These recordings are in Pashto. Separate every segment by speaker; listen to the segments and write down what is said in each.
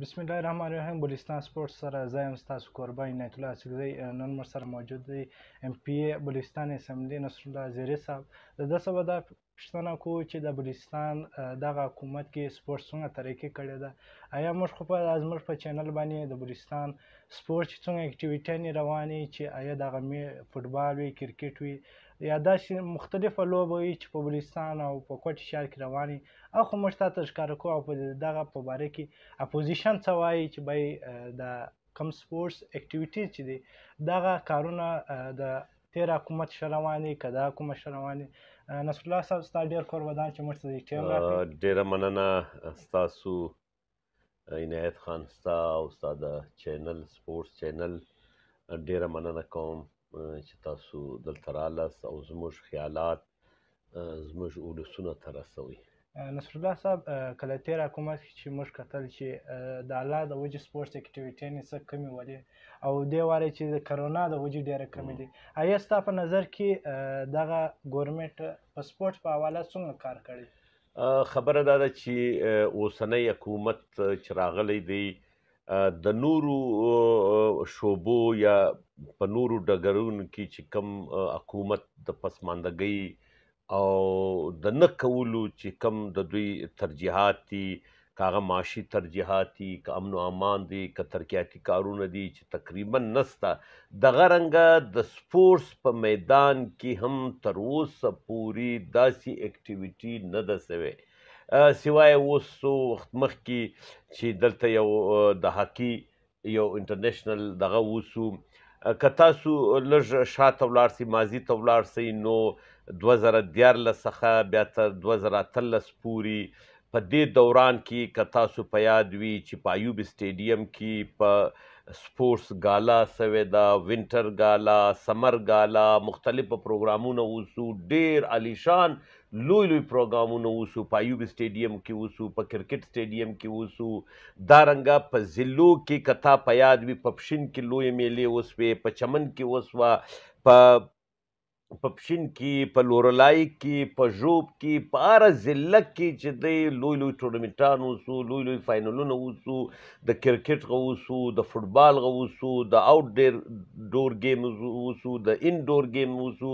Speaker 1: بسم الله الرحمن الرحیم بلوچستان سپورت سره زه یم ستاسو کوربه عنایت الله اسکزی نن مر سره موجود دی ایم پی اے بلوچستان اسمبلی نصرالله زیری صاحب د ده سبا دا پوښتنه کوو چې د بلوچستان دغه حکومت کې سپورت څنګه ترقي کړې ده آیا موږ خو په زموږ په چینل باندې د بلوچستان سپورت چې څنګه اکټیویټیانې روانې چې آیا دغه می فوټبال وي کرکټ وي یا داسې مختلفه لوبه وي چې په بلوچستان او په کوټ ښار کې روانې او خو موږ تاسو ښکار کوو او په دغه په باره کې اپوزیشن څه وایي چې به د کم سپورتس اکټیویټیز چې دي دغه کارونه د تیر حکومت شروانې کدا حکومت شروانې نصر الله صاحب ستا ډیر کور ودان چې موږ ته دې ټیم راکړې
Speaker 2: ډیره مننه ستاسو عنایت خان ستا او ستا د چینل سپورټس چینل ډیره مننه کوم چې تاسو دلته رالاست او زموږ خیالات زموږ اولسونه ته رسوئ
Speaker 1: نصر الله صاحب کله تیر حکومت چې موږ کتل چې د الله د وجې سپورت اکټیویټي نه څه کمی ولې او دې واره چې د کرونا د وجې ډیره کمی دي آیا ستا په نظر کې دغه ګورمنټ په سپورت په حواله څومره کار
Speaker 2: کړی خبره دا ده چې اوسنۍ حکومت چې راغلی دی د نورو شوبو یا په نورو ډګرونو کې چې کم حکومت د پسماندګۍ او د نه کولو چې کم د دوی ترجیحات دي کاغه معاشي ترجیحات دي که امن او امان دي که ترقیاتي کارونه دي چې تقریبا نستا د غرنګ د سپورتس په میدان کې هم تر اوسه پوری داسي اکټیویټي نه ده سوی سوای اوس وخت مخ کې چې دلته یو د هاکی یو انټرنیشنل دغه وسو کتا سو لږ شاته ولار سي ماضي ته ولار سي نو 2014 څخه بیا تر 2013 پوري په دې دوران کې کتا سو په یاد وی چې پایوب سټیډیم کې په سپورتس گالا سوي دا وینټر گالا سمر گالا مختلف پروګرامونه وسو ډېر عالیشان لوی لوی پروګرامونه وسو په یوب سټیډیم کې وسو په کرکټ سټیډیم کې وسو دارنګا په زلو کې کتا په یاد وی پپشن کې لوی میلې وسوي په چمن کې وسوا په په پښین کې په لورلای کې په جوب کې په هر ضلع کې چې د لوی لوی ټورنمنټان وسو لوی لوی فاینلونه وسو د کرکټ غوسو د فوتبال غوسو د آوټ ډیر ډور گیم وسو د ان ډور گیم وسو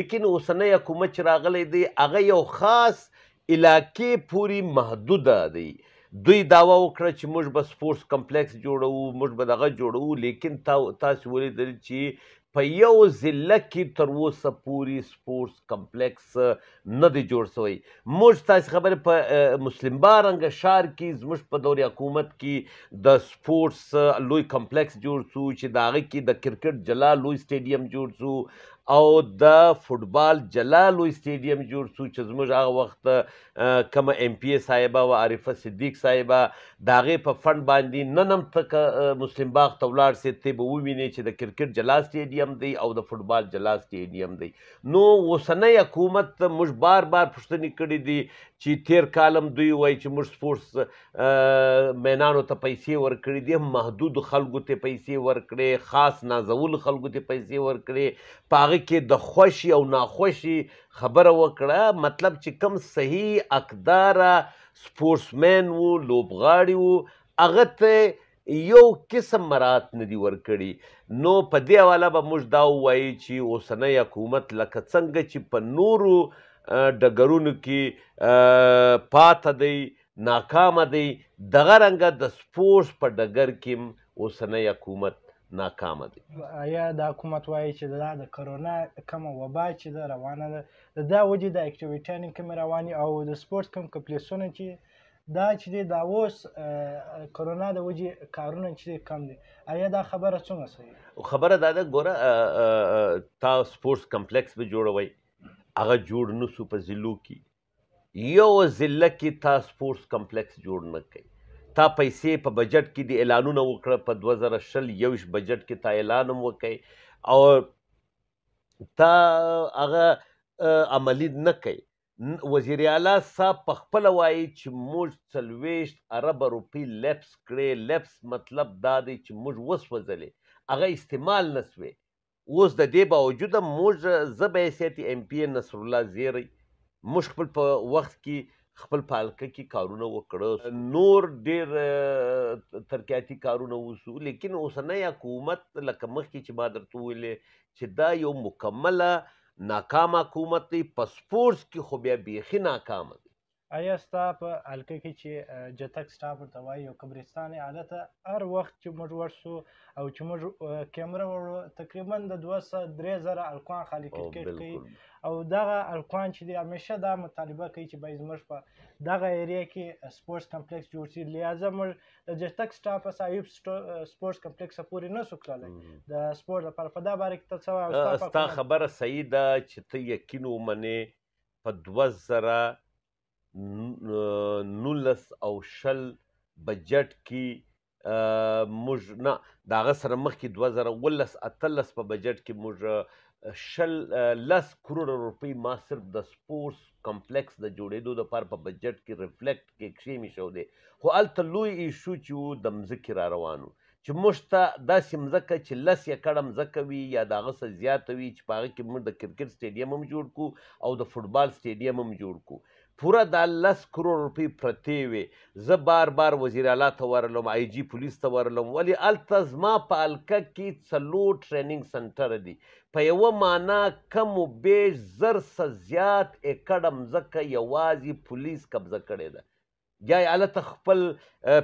Speaker 2: لیکن اوسنۍ حکومت چې راغلی دی هغه یو خاص علاقې پوری محدود دی دوی داوا وکړه چې موږ به سپورتس کمپلیکس جوړو موږ به دغه جوړو لیکن تاسو تا ولیدل چې په یو ضلع کې تر اوسه پورې سپورتس کمپلیکس نه دی جوړ شوی موږ تاسو خبر په مسلم بارنګ شار کې زموږ په دوري حکومت کې د سپورتس لوی کمپلیکس جوړ شو چې داغه کې د کرکټ جلا لوی سټیډیم جوړ شو او د فوټبال جلال سټیډیم جوړ شو چې زموږ هغه وخت کوم ایم پی ای صاحبہ او عارفه صدیق صاحبہ داغه په فند باندې ننم تک مسلم باغ تولار سي ته به وویني چې د کرکټ جلا سټیډیم دی او د فوټبال جلا سټیډیم دی نو وسنۍ حکومت موږ بار بار پښتنې کړې دي چې تیر کالم دوی وای چې موږ سپورتس مینانو ته پیسې ورکړي دي محدود خلکو ته پیسې ورکړي خاص نازول خلکو ته پیسې ورکړي پاغه کې د خوشي او ناخوشي خبره وکړه مطلب چې کم صحیح اقدار سپورتسمن وو لوبغاړي وو هغه ته یو قسم مرات ندی ورکړي نو په دې حواله به موږ دا وایي چې اوسنۍ حکومت لکه څنګه چې په نورو ډګرونو کې پاته دی ناکامه دی دغه رنګه د سپورټس په ډګر کې اوسنی حکومت ناکامه دي
Speaker 1: آیا دا حکومت وایي چې دا د کرونا کومه وبا چې ده روانه ده د دا وجې د اکټیویټیانې کمې روانې او د سپورت کم کپلیسونه چې دا چې دی دا اوس کرونا د وجې کارونه چې کم دي آیا دا خبره څومره صحیح
Speaker 2: خبره دا ده ګوره تا سپورتس کمپلیکس به جوړوي هغه جوړ نسو په ضلعو کې یو ضلع کې تا سپورتس کمپلیکس جوړ نه کوي تا پیسې په بجټ کې دی اعلانونه وکړه په 2000 یوش بجټ کې تا اعلان وکړي او تا هغه عملی نه کوي وزیر اعلی صاحب په خپل وایي چې موږ څلويشت عرب روپی لپس کړي لپس مطلب دا دی چې موږ وسوځلې هغه استعمال نسوي اوس د دې باوجود موږ زه به سیاسي ام پی نصر الله زیری موږ خپل په وخت کې خپل پالکه کې کارونه وکړه نور ډېر ترکیاتي کارونه وسو لیکن اوسنۍ حکومت لکه مخکې چې ما درته ویلې چې دا یو مکمله ناکام حکومت دی په سپورټس کې خو بیا بیخي ناکام دی
Speaker 1: آیا ستا په حلقه کې چې جتک سټاپ ورته وایي یو قبرستان هلته هر وخت چې موږ ورسو او چې موږ کیمره وړو تقریبا د دوه سوه درې زره الکوان خالي کرکټ کوي او دغه الکوان چې دی همیشه دا مطالبه کوي چې باید زموږ په دغه ایریا کې سپورټس کمپلیکس جوړ شي لہذا موږ د جتک سټاپ صاحب سپورټس کمپلیکس پورې نه سو کړلی د سپورټ لپاره په دا باره کې ته څه وایې ستا خبره
Speaker 2: صحیح ده چې ته یقین ومنې په دوه زره نولس او شل بجټ کې موږ نه د هغه سره مخکې دوه زره اوولس اتلس په بجټ کې موږ شل لس کروڑ روپۍ ما صرف د سپورټس کمپلیکس د جوړېدو دپاره په بجټ کې ریفلیکټ کې کښېمې شو دی خو هلته لوی ایشو چې و د مځکې را روانو چې موږ ته داسې مځکه چې لس یکړه مځکه وي یا د هغه څه زیاته وي چې په هغه کې موږ د کرکټ سټېډیم هم جوړ کړو او د فوټبال سټېډیم هم جوړ کړو پوره د لس کرور روپۍ پرتې وې زه بار بار وزیر اعلی ته ورلم آی جی پولیس ته ورلم ولې هلته زما په الکه کې څلور ټریننګ سنټره دي په یوه معنا کم و بیش زر څه زیات اکړه مځکه یوازې پولیس قبضه کړې ده یا الته خپل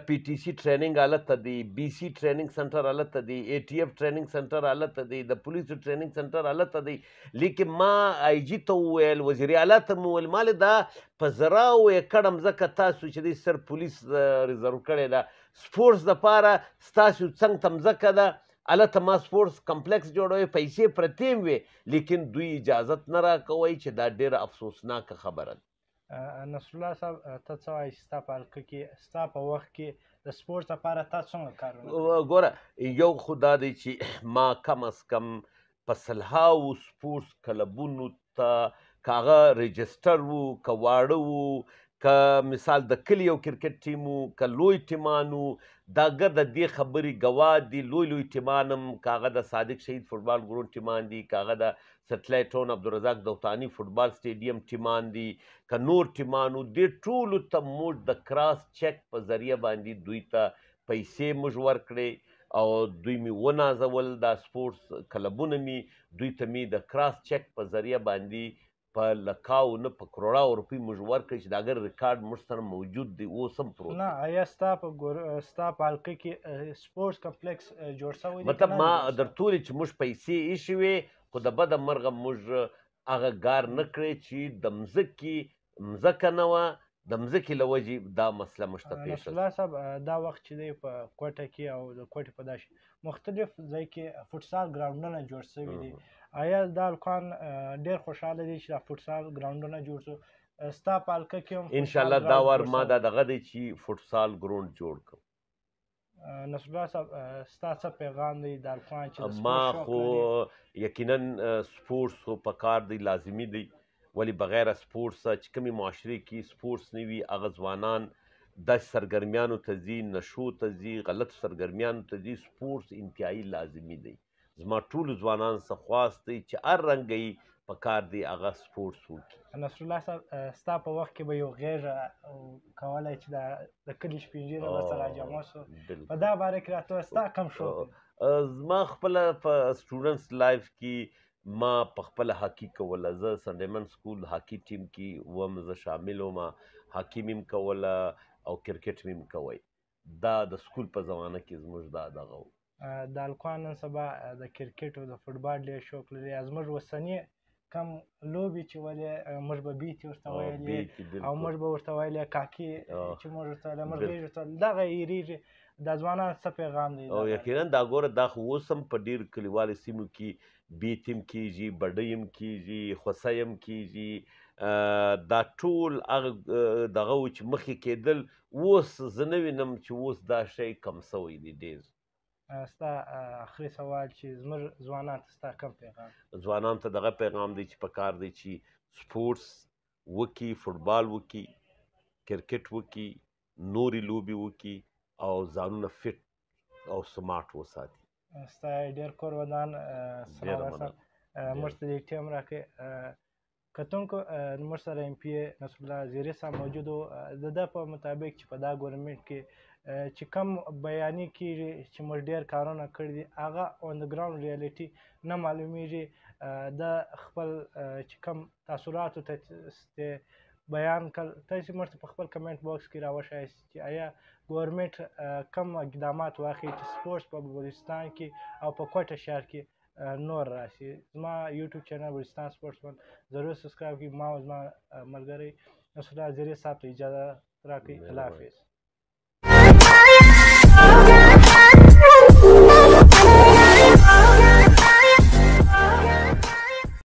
Speaker 2: پی ټی سی ټریننګ الته دی بی سی ټریننګ سنټر الته دی ای ټی اف ټریننګ سنټر الته دی د پولیسو ټریننګ سنټر الته دی لیکن ما آی جی ته ویل وزیر اعلی ته ویل مال دا په زراو کډم زکه تاسو چې د سر پولیس ریزرو کړی دا سپورتس د پاره تاسو څنګه تم زکه ده الته ما سپورتس کمپلیکس جوړوي پیسې پرتیم وي لیکن دوی اجازه نه راکوي چې دا ډیره افسوسناک خبره ده
Speaker 1: نصر الله صاحب ته څه وایي ستا په حلقه کې ستا په وخت کې د سپورت لپاره تا څومره
Speaker 2: کارونه ګوره یو خو دا دی چې ما کم از کم په سلهاو سپورتس کلبونو ته کاغه رجستر وو که واړه وو که مثال د کلی یو کرکټ ټیم وو که لوی ټیمان وو دا ګرد دې خبرې ګواه دي لوی لوی ټیمان هم کاغه د صادق شهید فوټبال ګروند ټیمان دي کاغه د سټلایټ ټاون عبدالرزاق دوتانی فوټبال سټیډیم ټیمان دي که نور ټیمان وو دې ټولو ته موږ د کراس چک په ذریعه باندې دوی ته پیسې موږ ورکړې او دوی می ونازول د سپورتس کلبونه می دوی ته می د کراس چک په ذریعہ باندې په لکاو نه په کروڑا روپی موږ ورکړي چې دا ګر ریکارډ موږ سره موجود دی اوس هم پروت
Speaker 1: نه آیا ستا په ګور ستا په حلقه کې سپورتس کمپلیکس جوړ شوی دی مطلب ما
Speaker 2: درتورې چې موږ پیسې ایښوي خو د بد مرغه موږ هغه ګار نه کړی چې د مزکی مزکه نه و د مزکی لوجي دا مسله مشته پیښه
Speaker 1: الله صاحب دا وخت چې دی په کوټه کې او د کوټه په داش مختلف ځای کې فوتسال ګراوندونه جوړ شوی دي آیا دا الکان ډیر خوشاله دي چې د فوتسال ګراوندونه جوړ شو ستا په الکه کې هم ان شاء الله دا ور ما دا
Speaker 2: دغه دی چې فوتسال ګراوند جوړ کړو
Speaker 1: نصب صاحب ستا څه پیغام دی د الکان چې ما
Speaker 2: خو یقینا سپورتس خو په کار دی لازمی دی ولی بغیر سپورتس چې کمی معاشره کې سپورتس نه وي اغه ځوانان د سرګرمیانو تزي نشو تزي غلط سرګرمیانو تزي سپورتس انتهایی لازمی دی زما ټول ځوانان څخه خواست دی چې هر رنګي په کار دی هغه سپورټس وکړي
Speaker 1: نصر الله صاحب ستا په وخت کې به یو غږ کولای چې د کلي شپږې د سره جامع شو
Speaker 2: په دا باره کې راته ستا کم شو زما خپل په سټوډنټس لایف کې ما په خپل هاکی کوله زه سنډمن سکول هاکی ټیم کې وم زه شامل وم هاکی مم کوله او کرکټ مم کوي دا د سکول په زمانه کې زموږ دا دغه
Speaker 1: د الکوان نن سبا د کرکټ او د فوټبال ډېر شوق لري زموږ اوسني کم لوبي چې ولې موږ به بیتي ورته ویلې او موږ به ورته ویلې کاکي چې موږ ورته ویلې موږ ډېر ورته دغه ایریږي د ځوانان څه پیغام دی او
Speaker 2: یقینا دا ګوره دا خو اوس هم په ډېر کلیوالو سیمو کې بیتیم کیږي بډیم کیږي خوسیم کیږي دا ټول هغه دغه چې مخکې کېدل اوس زه نه وینم چې اوس دا شی کم سوی دی ډېر
Speaker 1: ستا اخري سوال چې زموږ ځوانان ته ستا کوم پیغام
Speaker 2: ځوانان ته دغه پیغام دی چې په کار دی چې سپورتس وکي فوتبال وکي کرکټ وکي نوري لوبي وکي او ځانونه فټ او سمارټ وساتي
Speaker 1: ستا ډیر کور ودان سلام موږ ته ټیم راکې کتونکو موږ سره ایم پی نصر الله زیری صاحب موجود و د ده په مطابق چې په دا ګورنمنټ کې چې کم بیانې کېږي چې موږ ډېر کارونه کړي دي هغه اون د ګراوند ریالټي نه معلومیږي د خپل چې کم تاثراتو ته بیان کړ تاسو موږ ته په خپل کمنټ باکس کې راوښایئ چې آیا ګورنمنټ کم اقدامات واخلي چې سپورټس په بلوچستان کې او په کوټه ښار کې نور راشي زما یوټیوب چینل ورستان سپورټس ون ضرور سبسکرایب کړئ ما او زما ملګری نصرالله زیری صاحب ته اجازه راکړئ الله حافظ